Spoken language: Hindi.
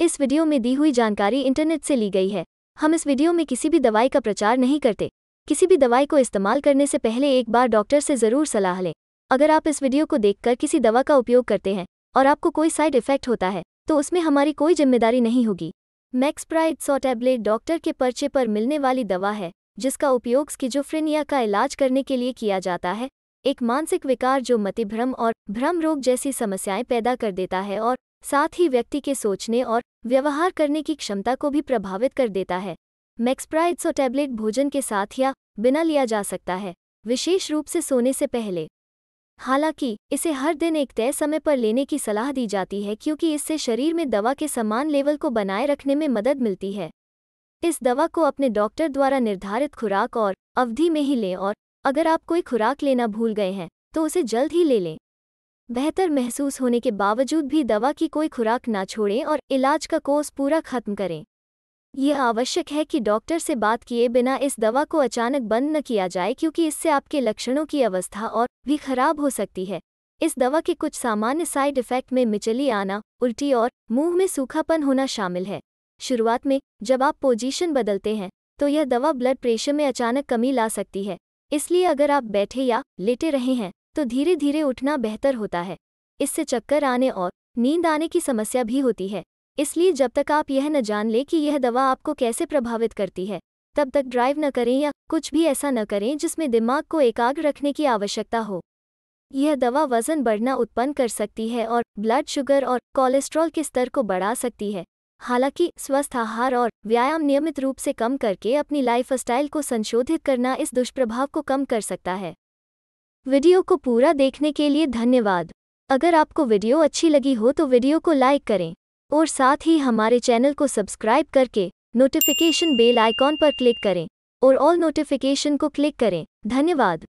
इस वीडियो में दी हुई जानकारी इंटरनेट से ली गई है हम इस वीडियो में किसी भी दवाई का प्रचार नहीं करते किसी भी दवाई को इस्तेमाल करने से पहले एक बार डॉक्टर से ज़रूर सलाह लें अगर आप इस वीडियो को देखकर किसी दवा का उपयोग करते हैं और आपको कोई साइड इफेक्ट होता है तो उसमें हमारी कोई जिम्मेदारी नहीं होगी मैक्सप्राइड सौ टैबलेट डॉक्टर के पर्चे पर मिलने वाली दवा है जिसका उपयोग स्किजोफ्रेनिया का इलाज करने के लिए किया जाता है एक मानसिक विकार जो मतिभ्रम और भ्रम रोग जैसी समस्याएं पैदा कर देता है और साथ ही व्यक्ति के सोचने और व्यवहार करने की क्षमता को भी प्रभावित कर देता है मैक्सप्राइडसो टैबलेट भोजन के साथ या बिना लिया जा सकता है विशेष रूप से सोने से पहले हालांकि इसे हर दिन एक तय समय पर लेने की सलाह दी जाती है क्योंकि इससे शरीर में दवा के समान लेवल को बनाए रखने में मदद मिलती है इस दवा को अपने डॉक्टर द्वारा निर्धारित खुराक और अवधि में ही लें और अगर आप कोई खुराक लेना भूल गए हैं तो उसे जल्द ही ले लें बेहतर महसूस होने के बावजूद भी दवा की कोई खुराक ना छोड़ें और इलाज का कोर्स पूरा खत्म करें यह आवश्यक है कि डॉक्टर से बात किए बिना इस दवा को अचानक बंद न किया जाए क्योंकि इससे आपके लक्षणों की अवस्था और भी खराब हो सकती है इस दवा के कुछ सामान्य साइड इफेक्ट में मिचली आना उल्टी और मुंह में सूखापन होना शामिल है शुरुआत में जब आप पोजीशन बदलते हैं तो यह दवा ब्लड प्रेशर में अचानक कमी ला सकती है इसलिए अगर आप बैठे या लेटे रहे हैं तो धीरे धीरे उठना बेहतर होता है इससे चक्कर आने और नींद आने की समस्या भी होती है इसलिए जब तक आप यह न जान लें कि यह दवा आपको कैसे प्रभावित करती है तब तक ड्राइव न करें या कुछ भी ऐसा न करें जिसमें दिमाग को एकाग्र रखने की आवश्यकता हो यह दवा वजन बढ़ना उत्पन्न कर सकती है और ब्लड शुगर और कोलेस्ट्रॉल के स्तर को बढ़ा सकती है हालांकि स्वस्थ आहार और व्यायाम नियमित रूप से कम करके अपनी लाइफस्टाइल को संशोधित करना इस दुष्प्रभाव को कम कर सकता है वीडियो को पूरा देखने के लिए धन्यवाद अगर आपको वीडियो अच्छी लगी हो तो वीडियो को लाइक करें और साथ ही हमारे चैनल को सब्सक्राइब करके नोटिफिकेशन बेल आइकॉन पर क्लिक करें और ऑल नोटिफिकेशन को क्लिक करें धन्यवाद